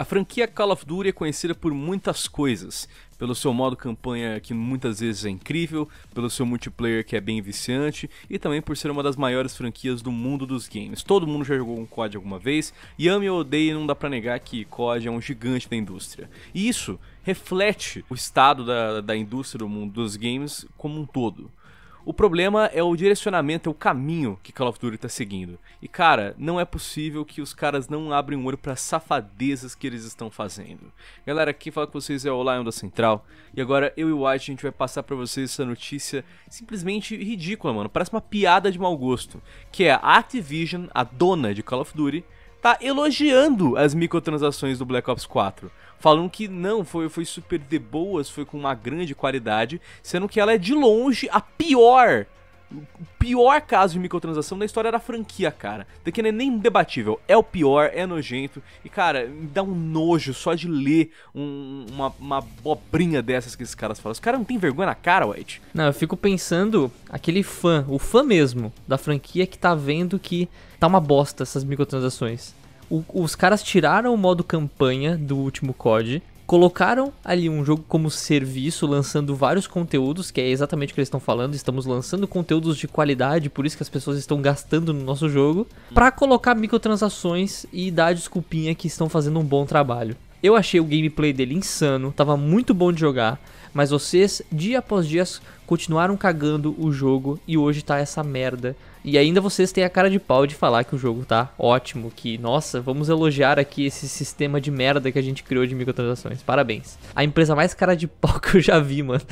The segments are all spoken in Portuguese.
A franquia Call of Duty é conhecida por muitas coisas, pelo seu modo campanha que muitas vezes é incrível, pelo seu multiplayer que é bem viciante e também por ser uma das maiores franquias do mundo dos games. Todo mundo já jogou um COD alguma vez e ame ou odeie não dá para negar que COD é um gigante da indústria. E isso reflete o estado da, da indústria do mundo dos games como um todo. O problema é o direcionamento, é o caminho que Call of Duty tá seguindo. E cara, não é possível que os caras não abrem o um olho para safadezas que eles estão fazendo. Galera, quem fala com vocês é o Lion da Central. E agora eu e o White a gente vai passar para vocês essa notícia simplesmente ridícula, mano. Parece uma piada de mau gosto, que é a Activision, a dona de Call of Duty, tá elogiando as microtransações do Black Ops 4 falando que não, foi, foi super de boas, foi com uma grande qualidade, sendo que ela é de longe a pior o pior caso de microtransação da história da franquia, cara. Daqui não é nem debatível. É o pior, é nojento. E, cara, me dá um nojo só de ler um, uma, uma bobrinha dessas que esses caras falam. Os caras não tem vergonha na cara, White. Não, eu fico pensando, aquele fã, o fã mesmo da franquia que tá vendo que tá uma bosta essas microtransações. O, os caras tiraram o modo campanha do último COD, colocaram ali um jogo como serviço, lançando vários conteúdos, que é exatamente o que eles estão falando. Estamos lançando conteúdos de qualidade, por isso que as pessoas estão gastando no nosso jogo, para colocar microtransações e dar a desculpinha que estão fazendo um bom trabalho. Eu achei o gameplay dele insano, tava muito bom de jogar mas vocês, dia após dia, continuaram cagando o jogo e hoje tá essa merda. E ainda vocês têm a cara de pau de falar que o jogo tá ótimo, que nossa, vamos elogiar aqui esse sistema de merda que a gente criou de microtransações. Parabéns. A empresa mais cara de pau que eu já vi, mano.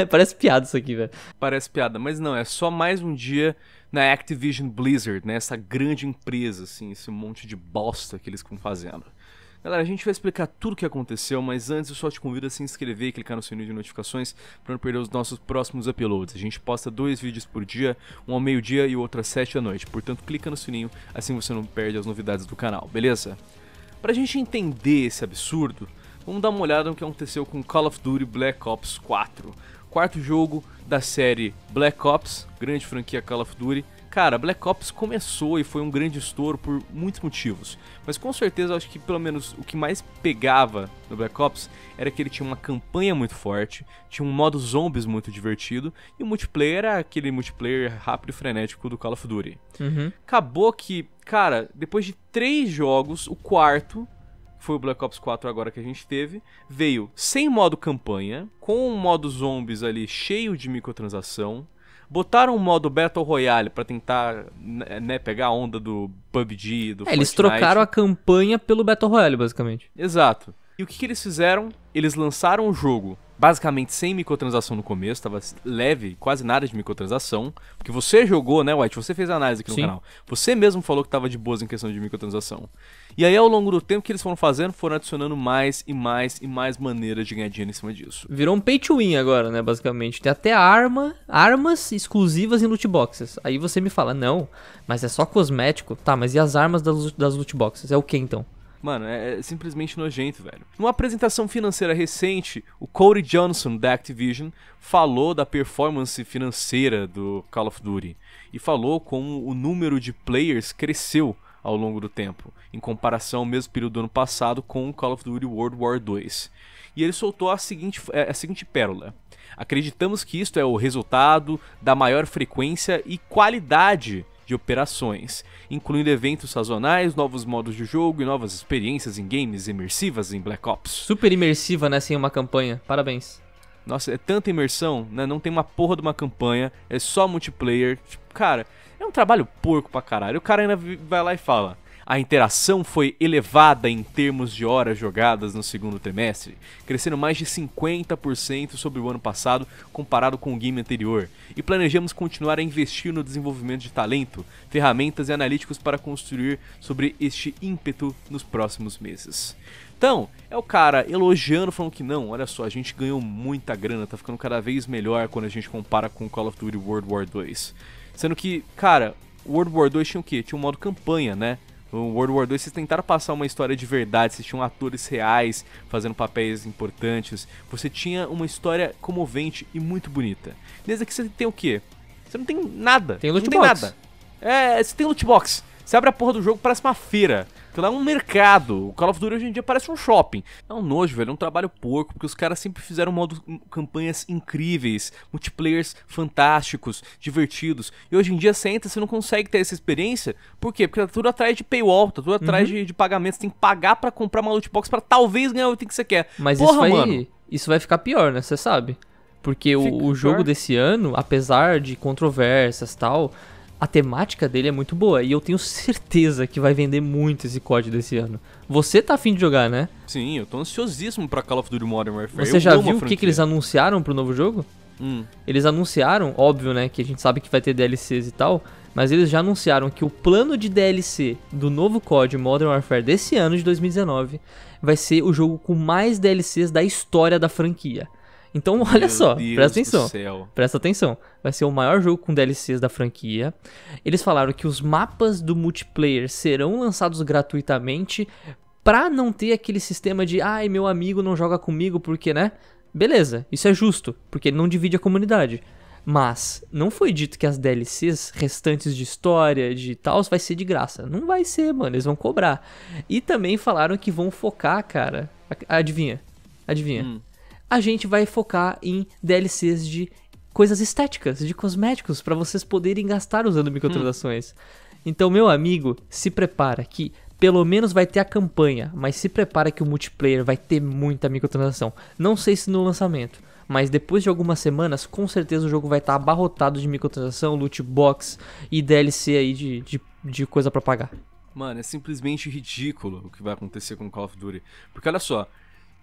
É, parece piada isso aqui, velho. Parece piada, mas não, é só mais um dia na Activision Blizzard, né? Essa grande empresa, assim, esse monte de bosta que eles estão fazendo. Galera, a gente vai explicar tudo o que aconteceu, mas antes eu só te convido a se inscrever e clicar no sininho de notificações para não perder os nossos próximos uploads. A gente posta dois vídeos por dia, um ao meio-dia e outro às 7 da noite, portanto clica no sininho, assim você não perde as novidades do canal, beleza? Pra gente entender esse absurdo, vamos dar uma olhada no que aconteceu com Call of Duty Black Ops 4, quarto jogo da série Black Ops, grande franquia Call of Duty, Cara, Black Ops começou e foi um grande estouro por muitos motivos, mas com certeza eu acho que pelo menos o que mais pegava no Black Ops era que ele tinha uma campanha muito forte, tinha um modo zombies muito divertido e o multiplayer era aquele multiplayer rápido e frenético do Call of Duty. Uhum. Acabou que, cara, depois de três jogos, o quarto foi o Black Ops 4 agora que a gente teve, veio sem modo campanha, com um modo zombies ali cheio de microtransação, botaram um modo Battle Royale para tentar, né, né, pegar a onda do PUBG, do é, Fortnite. eles trocaram a campanha pelo Battle Royale, basicamente. Exato. E o que, que eles fizeram? Eles lançaram o jogo basicamente sem microtransação no começo, tava leve, quase nada de microtransação. Porque você jogou, né, White? Você fez a análise aqui no Sim. canal. Você mesmo falou que tava de boas em questão de microtransação. E aí, ao longo do tempo que eles foram fazendo, foram adicionando mais e mais e mais maneiras de ganhar dinheiro em cima disso. Virou um pay to win agora, né, basicamente. Tem até arma, armas exclusivas em loot boxes. Aí você me fala, não, mas é só cosmético. Tá, mas e as armas das, das loot boxes? É o que então? Mano, é, é simplesmente nojento, velho. Numa apresentação financeira recente, o Corey Johnson da Activision falou da performance financeira do Call of Duty e falou como o número de players cresceu ao longo do tempo, em comparação ao mesmo período do ano passado com o Call of Duty World War 2. E ele soltou a seguinte, é, a seguinte pérola: Acreditamos que isto é o resultado da maior frequência e qualidade de operações, incluindo eventos sazonais, novos modos de jogo e novas experiências em games imersivas em Black Ops. Super imersiva, né? Sem uma campanha. Parabéns. Nossa, é tanta imersão, né? Não tem uma porra de uma campanha, é só multiplayer. Tipo, cara, é um trabalho porco pra caralho. O cara ainda vai lá e fala: a interação foi elevada em termos de horas jogadas no segundo trimestre, crescendo mais de 50% sobre o ano passado comparado com o game anterior, e planejamos continuar a investir no desenvolvimento de talento, ferramentas e analíticos para construir sobre este ímpeto nos próximos meses. Então, é o cara elogiando, falando que não, olha só, a gente ganhou muita grana, tá ficando cada vez melhor quando a gente compara com Call of Duty World War 2. Sendo que, cara, World War 2 tinha o quê? Tinha um modo campanha, né? O World War II, vocês tentaram passar uma história de verdade, vocês tinham atores reais fazendo papéis importantes, você tinha uma história comovente e muito bonita. Desde aqui você tem o quê? Você não tem nada. Tem loot não box. Tem nada. É, você tem loot box. Você abre a porra do jogo, parece uma feira. Aquilo então, lá é um mercado. O Call of Duty hoje em dia parece um shopping. É um nojo, velho. É um trabalho porco, porque os caras sempre fizeram modo hum, campanhas incríveis, multiplayers fantásticos, divertidos. E hoje em dia você entra, você não consegue ter essa experiência. Por quê? Porque tá tudo atrás de paywall, tá tudo atrás uhum. de, de pagamento. Você tem que pagar para comprar uma loot box pra talvez ganhar o item que você quer. Mas Porra, isso vai, mano. isso vai ficar pior, né? Você sabe. Porque o, o jogo desse ano, apesar de controvérsias e tal a temática dele é muito boa e eu tenho certeza que vai vender muito esse código desse ano. Você tá afim de jogar, né? Sim, eu tô ansiosíssimo pra Call of Duty Modern Warfare. Você eu já viu o que, que eles anunciaram pro novo jogo? Hum. Eles anunciaram, óbvio, né, que a gente sabe que vai ter DLCs e tal, mas eles já anunciaram que o plano de DLC do novo COD Modern Warfare desse ano de 2019 vai ser o jogo com mais DLCs da história da franquia. Então, olha Meu só, Deus presta atenção. Presta atenção. Vai ser o maior jogo com DLCs da franquia. Eles falaram que os mapas do multiplayer serão lançados gratuitamente pra não ter aquele sistema de ai, meu amigo não joga comigo porque, né? Beleza, isso é justo, porque ele não divide a comunidade. Mas não foi dito que as DLCs restantes de história, de tal, vai ser de graça. Não vai ser, mano, eles vão cobrar. E também falaram que vão focar, cara. Adivinha? Adivinha? Hum a gente vai focar em DLCs de coisas estéticas, de cosméticos, para vocês poderem gastar usando microtransações. Hum. Então, meu amigo, se prepara que pelo menos vai ter a campanha, mas se prepara que o multiplayer vai ter muita microtransação. Não sei se no lançamento, mas depois de algumas semanas, com certeza o jogo vai estar tá abarrotado de microtransação, loot box e DLC aí de, de, de coisa para pagar. Mano, é simplesmente ridículo o que vai acontecer com Call of Duty. Porque olha só,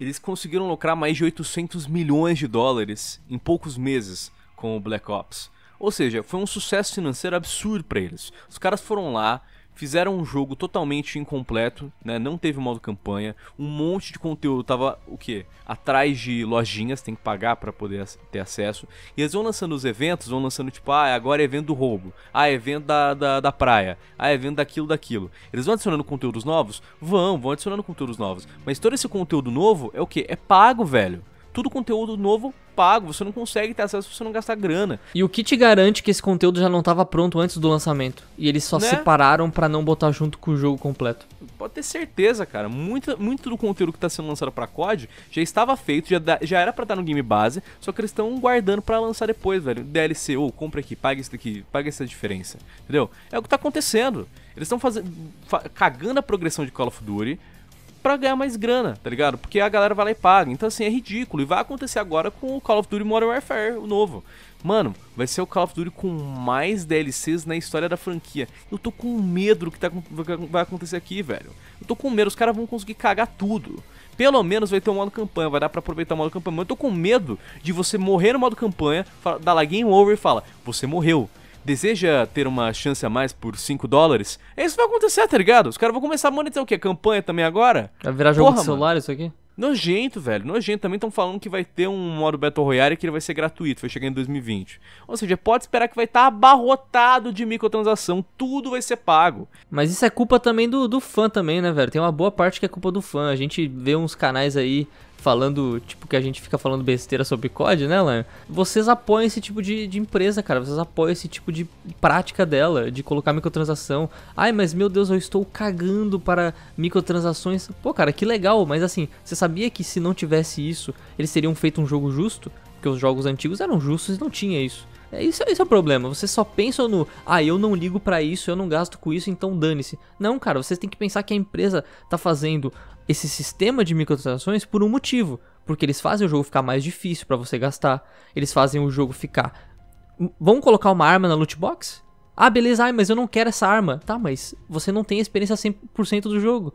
eles conseguiram lucrar mais de 800 milhões de dólares em poucos meses com o Black Ops. Ou seja, foi um sucesso financeiro absurdo para eles. Os caras foram lá, fizeram um jogo totalmente incompleto, né? Não teve modo campanha, um monte de conteúdo tava o quê? Atrás de lojinhas, tem que pagar para poder ter acesso. E eles vão lançando os eventos, vão lançando tipo, ah, agora é evento do roubo, ah, é evento da, da, da praia, ah, é evento daquilo, daquilo. Eles vão adicionando conteúdos novos? Vão, vão adicionando conteúdos novos. Mas todo esse conteúdo novo é o quê? É pago, velho tudo conteúdo novo pago, você não consegue ter acesso se você não gastar grana. E o que te garante que esse conteúdo já não estava pronto antes do lançamento? E eles só né? separaram para não botar junto com o jogo completo. Pode ter certeza, cara. Muito, muito do conteúdo que está sendo lançado para COD já estava feito, já, da, já era para estar tá no game base, só que eles estão guardando para lançar depois, velho. DLC, ou oh, compra aqui, paga isso daqui, paga essa diferença. Entendeu? É o que está acontecendo. Eles estão fazendo. Fa cagando a progressão de Call of Duty, para ganhar mais grana, tá ligado? Porque a galera vai lá e paga. Então, assim, é ridículo. E vai acontecer agora com o Call of Duty Modern Warfare, o novo. Mano, vai ser o Call of Duty com mais DLCs na história da franquia. Eu tô com medo do que, tá, vai acontecer aqui, velho. Eu tô com medo, os caras vão conseguir cagar tudo. Pelo menos vai ter um modo campanha, vai dar pra aproveitar o modo campanha. Mas eu tô com medo de você morrer no modo campanha, dar lá game over e fala, você morreu deseja ter uma chance a mais por 5 dólares, é isso vai acontecer, tá ligado? Os caras vão começar a monetizar o quê? A campanha também agora? Vai virar jogo Porra, de celular mano. isso aqui? Nojento, velho, nojento. Também estão falando que vai ter um modo Battle Royale que ele vai ser gratuito, vai chegar em 2020. Ou seja, pode esperar que vai estar tá abarrotado de microtransação, tudo vai ser pago. Mas isso é culpa também do, do fã também, né, velho? Tem uma boa parte que é culpa do fã. A gente vê uns canais aí falando, tipo, que a gente fica falando besteira sobre COD, né, Lan? Vocês apoiam esse tipo de, de empresa, cara. Vocês apoiam esse tipo de prática dela, de colocar microtransação. Ai, mas meu Deus, eu estou cagando para microtransações. Pô, cara, que legal, mas assim, você sabia que se não tivesse isso, eles teriam feito um jogo justo? Porque os jogos antigos eram justos e não tinha isso. É, isso, isso é o problema. Você só pensa no, ah, eu não ligo para isso, eu não gasto com isso, então dane-se. Não, cara, você tem que pensar que a empresa tá fazendo esse sistema de microtransações por um motivo. Porque eles fazem o jogo ficar mais difícil para você gastar. Eles fazem o jogo ficar. Hum, vamos colocar uma arma na loot box? Ah, beleza, ai, mas eu não quero essa arma. Tá, mas você não tem a experiência 100% do jogo.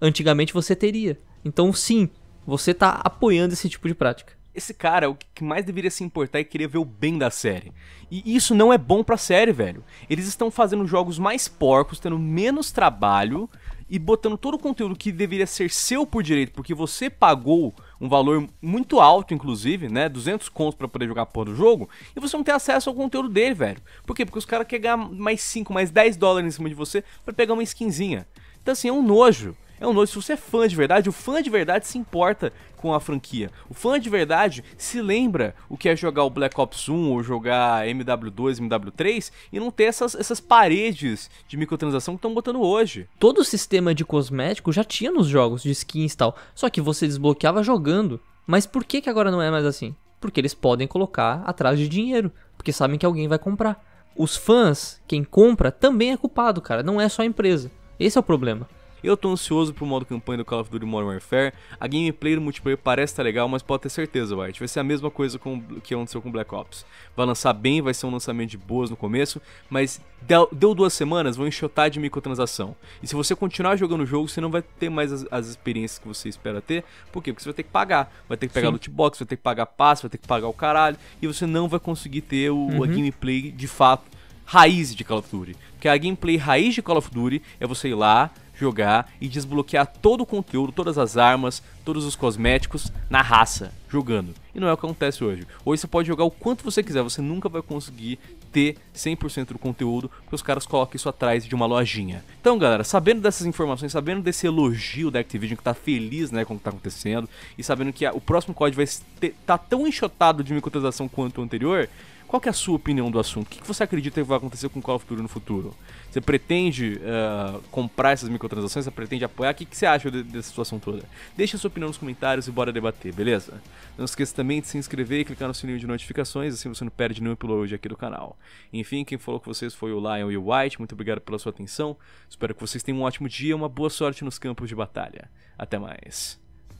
Antigamente você teria. Então, sim, você tá apoiando esse tipo de prática. Esse cara é o que mais deveria se importar e queria ver o bem da série. E isso não é bom pra série, velho. Eles estão fazendo jogos mais porcos, tendo menos trabalho e botando todo o conteúdo que deveria ser seu por direito, porque você pagou um valor muito alto, inclusive, né? 200 contos para poder jogar por porra do jogo, e você não tem acesso ao conteúdo dele, velho. Por quê? Porque os caras querem ganhar mais 5, mais 10 dólares em cima de você para pegar uma skinzinha. Então, assim, é um nojo é um nojo. Se você é fã de verdade, o fã de verdade se importa com a franquia. O fã de verdade se lembra o que é jogar o Black Ops 1 ou jogar MW2, MW3 e não ter essas, essas paredes de microtransação que estão botando hoje. Todo o sistema de cosmético já tinha nos jogos de skins e tal, só que você desbloqueava jogando. Mas por que, que agora não é mais assim? Porque eles podem colocar atrás de dinheiro, porque sabem que alguém vai comprar. Os fãs, quem compra, também é culpado, cara, não é só a empresa. Esse é o problema. Eu tô ansioso pro modo campanha do Call of Duty Modern Warfare. A gameplay do multiplayer parece estar tá legal, mas pode ter certeza, White. Vai ser a mesma coisa com, que aconteceu com Black Ops. Vai lançar bem, vai ser um lançamento de boas no começo, mas deu, deu duas semanas, vão enxotar tá de microtransação. E se você continuar jogando o jogo, você não vai ter mais as, as experiências que você espera ter. Por quê? Porque você vai ter que pagar. Vai ter que pegar Sim. loot box, vai ter que pagar passe, vai ter que pagar o caralho. E você não vai conseguir ter o, uhum. a gameplay de fato raiz de Call of Duty. Porque a gameplay raiz de Call of Duty é você ir lá, jogar e desbloquear todo o conteúdo, todas as armas, todos os cosméticos na raça, jogando. E não é o que acontece hoje. Hoje você pode jogar o quanto você quiser, você nunca vai conseguir ter 100% do conteúdo, porque os caras colocam isso atrás de uma lojinha. Então, galera, sabendo dessas informações, sabendo desse elogio da Activision que tá feliz, né, com o que tá acontecendo, e sabendo que a, o próximo código vai estar tá tão enxotado de microtransação quanto o anterior, qual que é a sua opinião do assunto? O que você acredita que vai acontecer com Call of Duty no futuro? Você pretende uh, comprar essas microtransações? Você pretende apoiar? O que, você acha dessa situação toda? Deixa a sua opinião nos comentários e bora debater, beleza? Não esqueça também de se inscrever e clicar no sininho de notificações, assim você não perde nenhum upload aqui do canal. Enfim, quem falou com vocês foi o Lion e o White, muito obrigado pela sua atenção. Espero que vocês tenham um ótimo dia e uma boa sorte nos campos de batalha. Até mais.